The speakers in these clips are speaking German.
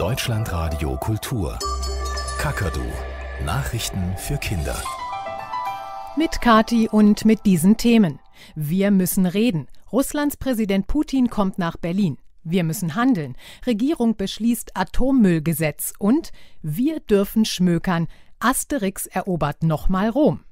Deutschlandradio Kultur. Kakadu. Nachrichten für Kinder. Mit Kati und mit diesen Themen. Wir müssen reden. Russlands Präsident Putin kommt nach Berlin. Wir müssen handeln. Regierung beschließt Atommüllgesetz und wir dürfen schmökern. Asterix erobert nochmal Rom.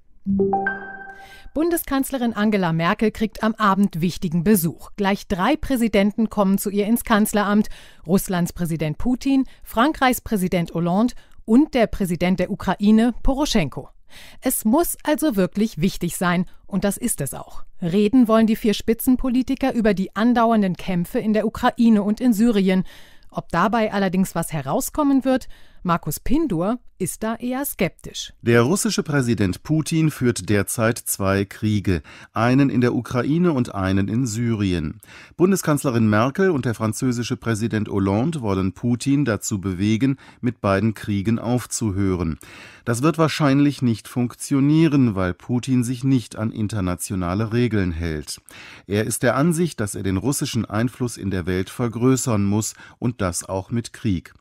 Bundeskanzlerin Angela Merkel kriegt am Abend wichtigen Besuch. Gleich drei Präsidenten kommen zu ihr ins Kanzleramt. Russlands Präsident Putin, Frankreichs Präsident Hollande und der Präsident der Ukraine, Poroschenko. Es muss also wirklich wichtig sein, und das ist es auch. Reden wollen die vier Spitzenpolitiker über die andauernden Kämpfe in der Ukraine und in Syrien. Ob dabei allerdings was herauskommen wird, Markus Pindur ist da eher skeptisch. Der russische Präsident Putin führt derzeit zwei Kriege, einen in der Ukraine und einen in Syrien. Bundeskanzlerin Merkel und der französische Präsident Hollande wollen Putin dazu bewegen, mit beiden Kriegen aufzuhören. Das wird wahrscheinlich nicht funktionieren, weil Putin sich nicht an internationale Regeln hält. Er ist der Ansicht, dass er den russischen Einfluss in der Welt vergrößern muss und das auch mit Krieg.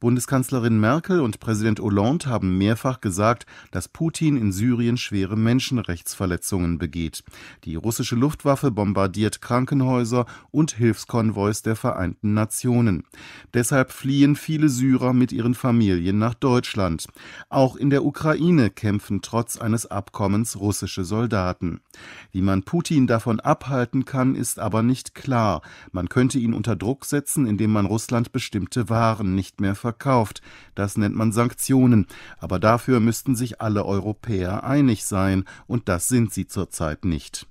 Bundeskanzlerin Merkel und Präsident Hollande haben mehrfach gesagt, dass Putin in Syrien schwere Menschenrechtsverletzungen begeht. Die russische Luftwaffe bombardiert Krankenhäuser und Hilfskonvois der Vereinten Nationen. Deshalb fliehen viele Syrer mit ihren Familien nach Deutschland. Auch in der Ukraine kämpfen trotz eines Abkommens russische Soldaten. Wie man Putin davon abhalten kann, ist aber nicht klar. Man könnte ihn unter Druck setzen, indem man Russland bestimmte Waren nicht mehr verkauft verkauft. Das nennt man Sanktionen. Aber dafür müssten sich alle Europäer einig sein, und das sind sie zurzeit nicht.